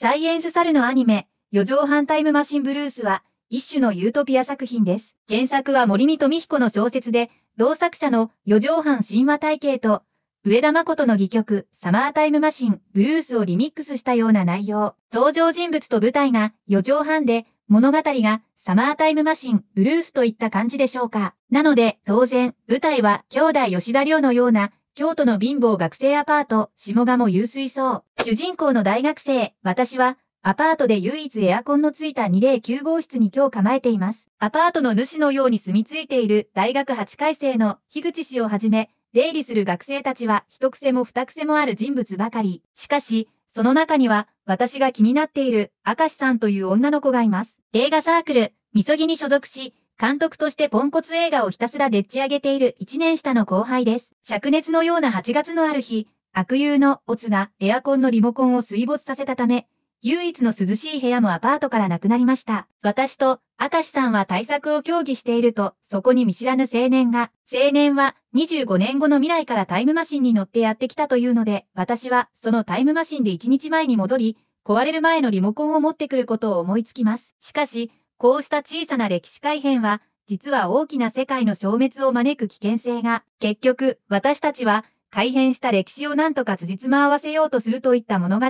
サイエンスサルのアニメ、四畳半タイムマシンブルースは、一種のユートピア作品です。原作は森見富彦の小説で、同作者の四畳半神話体系と、上田誠の戯曲、サマータイムマシン、ブルースをリミックスしたような内容。登場人物と舞台が四畳半で、物語がサマータイムマシン、ブルースといった感じでしょうか。なので、当然、舞台は兄弟吉田亮のような京都の貧乏学生アパート、下鴨湧水槽。主人公の大学生、私は、アパートで唯一エアコンのついた209号室に今日構えています。アパートの主のように住み着いている大学8回生の樋口氏をはじめ、出入りする学生たちは一癖も二癖もある人物ばかり。しかし、その中には、私が気になっている、明石さんという女の子がいます。映画サークル、みそぎに所属し、監督としてポンコツ映画をひたすらでっち上げている1年下の後輩です。灼熱のような8月のある日、悪友のオツがエアコンのリモコンを水没させたため、唯一の涼しい部屋もアパートからなくなりました。私と明石さんは対策を協議していると、そこに見知らぬ青年が、青年は25年後の未来からタイムマシンに乗ってやってきたというので、私はそのタイムマシンで1日前に戻り、壊れる前のリモコンを持ってくることを思いつきます。しかし、こうした小さな歴史改変は、実は大きな世界の消滅を招く危険性が、結局、私たちは、改変した歴史を何とか辻褄合わせようとするといった物語、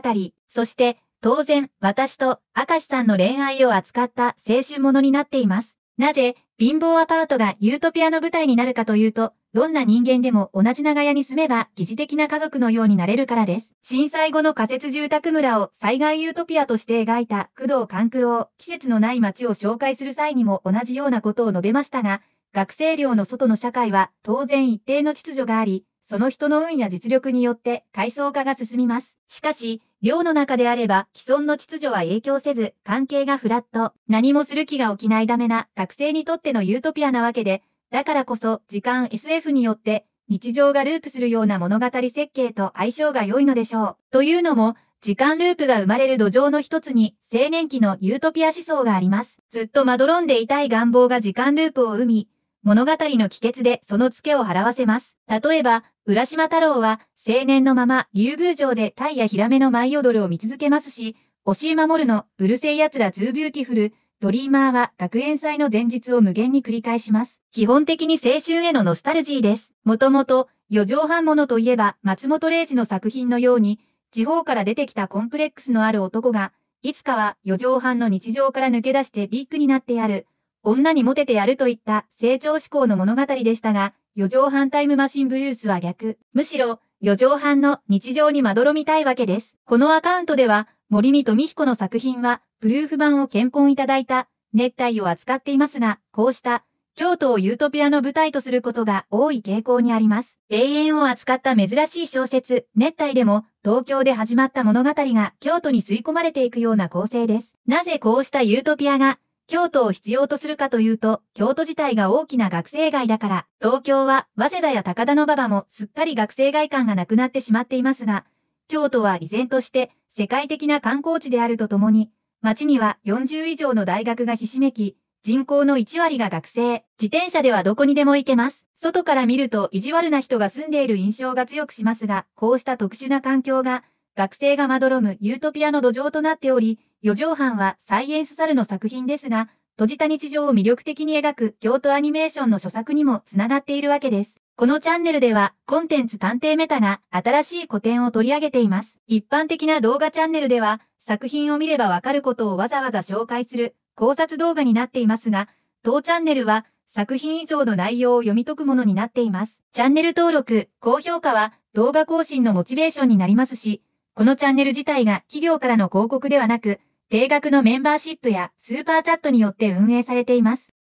そして、当然、私と、明石さんの恋愛を扱った青春ものになっています。なぜ、貧乏アパートがユートピアの舞台になるかというと、どんな人間でも同じ長屋に住めば、疑似的な家族のようになれるからです。震災後の仮設住宅村を災害ユートピアとして描いた工藤官九郎、季節のない街を紹介する際にも同じようなことを述べましたが、学生寮の外の社会は当然一定の秩序があり、その人の運や実力によって階層化が進みます。しかし、寮の中であれば、既存の秩序は影響せず、関係がフラット、何もする気が起きないダメな学生にとってのユートピアなわけで、だからこそ、時間 SF によって、日常がループするような物語設計と相性が良いのでしょう。というのも、時間ループが生まれる土壌の一つに、青年期のユートピア思想があります。ずっとまどろんでいたい願望が時間ループを生み、物語の帰結でその付けを払わせます。例えば、浦島太郎は青年のまま竜宮城でタイやヒラメの舞踊るを見続けますし、押井守るのうるせえ奴らズービューティフル、ドリーマーは学園祭の前日を無限に繰り返します。基本的に青春へのノスタルジーです。もともと、四畳半のといえば松本零士の作品のように、地方から出てきたコンプレックスのある男が、いつかは四畳半の日常から抜け出してビッグになってやる。女にモテてやるといった成長志向の物語でしたが、四畳半タイムマシンブルースは逆。むしろ、四畳半の日常にまどろみたいわけです。このアカウントでは、森見美彦の作品は、プルーフ版を検本いただいた、熱帯を扱っていますが、こうした、京都をユートピアの舞台とすることが多い傾向にあります。永遠を扱った珍しい小説、熱帯でも、東京で始まった物語が京都に吸い込まれていくような構成です。なぜこうしたユートピアが、京都を必要とするかというと、京都自体が大きな学生街だから、東京は、早稲田や高田馬場もすっかり学生街感がなくなってしまっていますが、京都は依然として世界的な観光地であるとともに、街には40以上の大学がひしめき、人口の1割が学生。自転車ではどこにでも行けます。外から見ると意地悪な人が住んでいる印象が強くしますが、こうした特殊な環境が、学生がまどろむユートピアの土壌となっており、四畳半はサイエンス猿の作品ですが、閉じた日常を魅力的に描く京都アニメーションの著作にもつながっているわけです。このチャンネルでは、コンテンツ探偵メタが新しい古典を取り上げています。一般的な動画チャンネルでは、作品を見ればわかることをわざわざ紹介する考察動画になっていますが、当チャンネルは作品以上の内容を読み解くものになっています。チャンネル登録、高評価は動画更新のモチベーションになりますし、このチャンネル自体が企業からの広告ではなく、定額のメンバーシップやスーパーチャットによって運営されています。